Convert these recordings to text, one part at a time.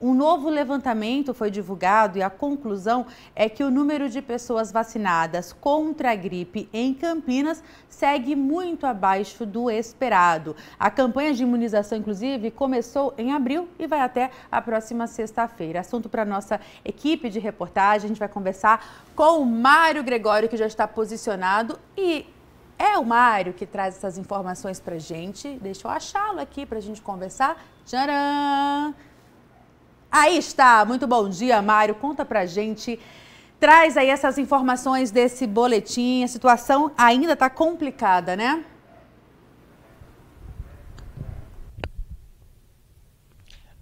Um novo levantamento foi divulgado e a conclusão é que o número de pessoas vacinadas contra a gripe em Campinas segue muito abaixo do esperado. A campanha de imunização, inclusive, começou em abril e vai até a próxima sexta-feira. Assunto para nossa equipe de reportagem. A gente vai conversar com o Mário Gregório, que já está posicionado e é o Mário que traz essas informações para gente. Deixa eu achá-lo aqui para a gente conversar. Tcharam! Aí está, muito bom dia, Mário. Conta pra gente, traz aí essas informações desse boletim. A situação ainda está complicada, né?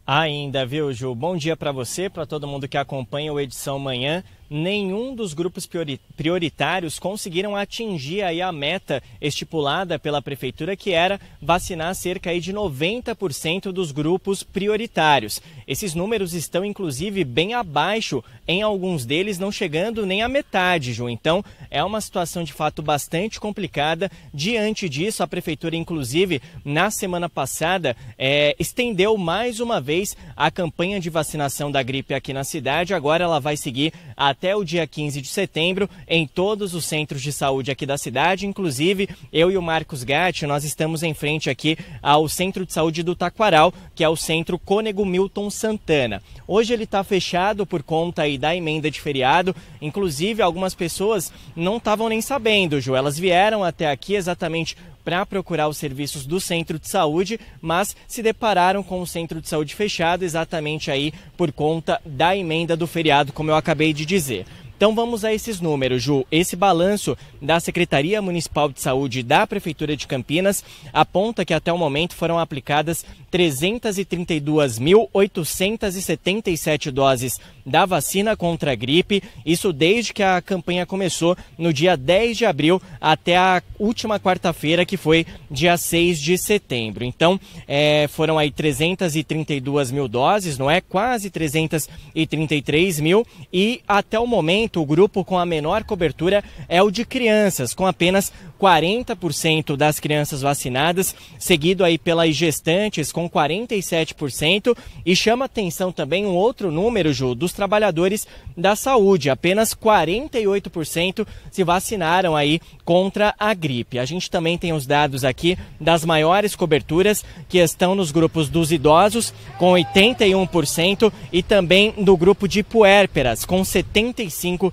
Ainda, viu, Ju? Bom dia para você, para todo mundo que acompanha o Edição Manhã nenhum dos grupos prioritários conseguiram atingir aí a meta estipulada pela prefeitura, que era vacinar cerca aí de 90% dos grupos prioritários. Esses números estão inclusive bem abaixo, em alguns deles não chegando nem à metade, Ju. Então, é uma situação de fato bastante complicada. Diante disso, a prefeitura inclusive na semana passada é, estendeu mais uma vez a campanha de vacinação da gripe aqui na cidade. Agora ela vai seguir a até o dia 15 de setembro em todos os centros de saúde aqui da cidade. Inclusive, eu e o Marcos Gatti, nós estamos em frente aqui ao Centro de Saúde do Taquaral, que é o Centro Cônego Milton Santana. Hoje ele está fechado por conta aí da emenda de feriado. Inclusive, algumas pessoas não estavam nem sabendo, Ju. Elas vieram até aqui exatamente para procurar os serviços do centro de saúde, mas se depararam com o centro de saúde fechado exatamente aí por conta da emenda do feriado, como eu acabei de dizer. Então vamos a esses números, Ju. Esse balanço da Secretaria Municipal de Saúde da Prefeitura de Campinas aponta que até o momento foram aplicadas 332.877 doses da vacina contra a gripe, isso desde que a campanha começou no dia 10 de abril até a última quarta-feira, que foi dia 6 de setembro. Então, é, foram aí 332 mil doses, não é? Quase 333 mil, e até o momento o grupo com a menor cobertura é o de crianças, com apenas 40% das crianças vacinadas, seguido aí pelas gestantes com 47% e chama atenção também um outro número, Ju, dos trabalhadores da saúde. Apenas 48% se vacinaram aí contra a gripe. A gente também tem os dados aqui das maiores coberturas que estão nos grupos dos idosos, com 81%, e também do grupo de puérperas, com 75%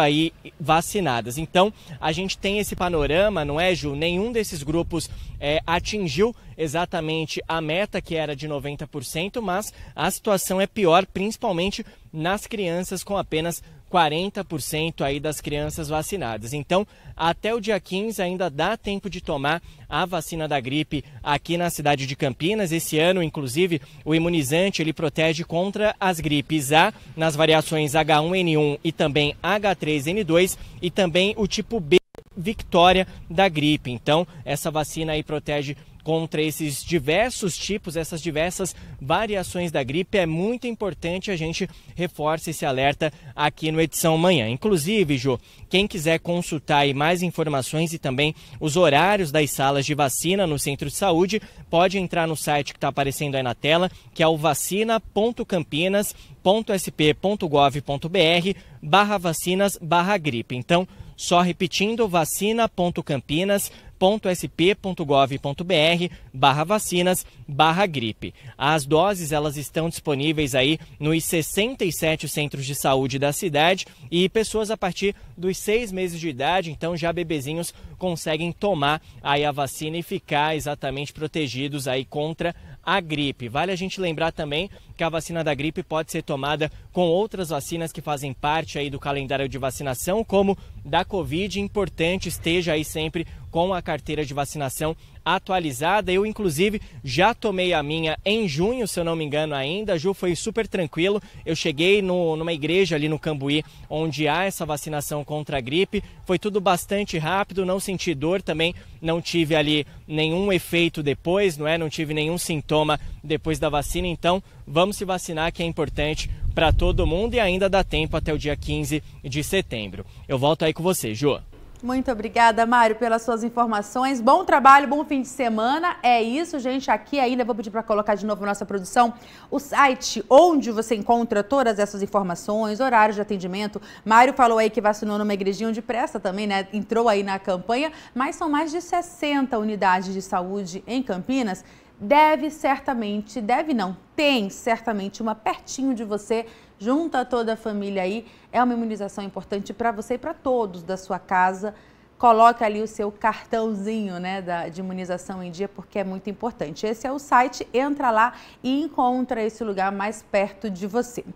aí vacinadas. Então, a gente tem esse panorama, não é, Ju? Nenhum desses grupos é, atingiu exatamente a meta que era de 90%, mas a situação é pior, principalmente nas crianças com apenas 40% aí das crianças vacinadas. Então, até o dia 15 ainda dá tempo de tomar a vacina da gripe aqui na cidade de Campinas. Esse ano, inclusive, o imunizante ele protege contra as gripes A nas variações H1N1 e também H3N2 e também o tipo B Victoria da gripe. Então, essa vacina aí protege contra esses diversos tipos, essas diversas variações da gripe, é muito importante a gente reforça esse alerta aqui no Edição Manhã. Inclusive, Jô, quem quiser consultar mais informações e também os horários das salas de vacina no centro de saúde, pode entrar no site que está aparecendo aí na tela, que é o vacina.campinas.sp.gov.br barra vacinas barra gripe. Então, só repetindo, vacina.campinas.sp.gov.br barra vacinas barra gripe. As doses elas estão disponíveis aí nos 67 centros de saúde da cidade e pessoas a partir dos seis meses de idade, então já bebezinhos conseguem tomar aí a vacina e ficar exatamente protegidos aí contra a gripe. Vale a gente lembrar também que a vacina da gripe pode ser tomada com outras vacinas que fazem parte aí do calendário de vacinação, como da Covid. Importante esteja aí sempre com a carteira de vacinação atualizada. Eu, inclusive, já tomei a minha em junho, se eu não me engano ainda. Ju, foi super tranquilo. Eu cheguei no, numa igreja ali no Cambuí, onde há essa vacinação contra a gripe. Foi tudo bastante rápido, não senti dor também, não tive ali nenhum efeito depois, não é? Não tive nenhum sintoma depois da vacina. Então, Vamos se vacinar, que é importante para todo mundo e ainda dá tempo até o dia 15 de setembro. Eu volto aí com você, João. Muito obrigada, Mário, pelas suas informações. Bom trabalho, bom fim de semana. É isso, gente. Aqui ainda vou pedir para colocar de novo nossa produção o site onde você encontra todas essas informações, horários de atendimento. Mário falou aí que vacinou numa igrejinha onde presta também, né? Entrou aí na campanha, mas são mais de 60 unidades de saúde em Campinas. Deve certamente, deve não, tem certamente uma pertinho de você junta toda a família aí. É uma imunização importante para você e para todos da sua casa. Coloque ali o seu cartãozinho né, da, de imunização em dia, porque é muito importante. Esse é o site, entra lá e encontra esse lugar mais perto de você.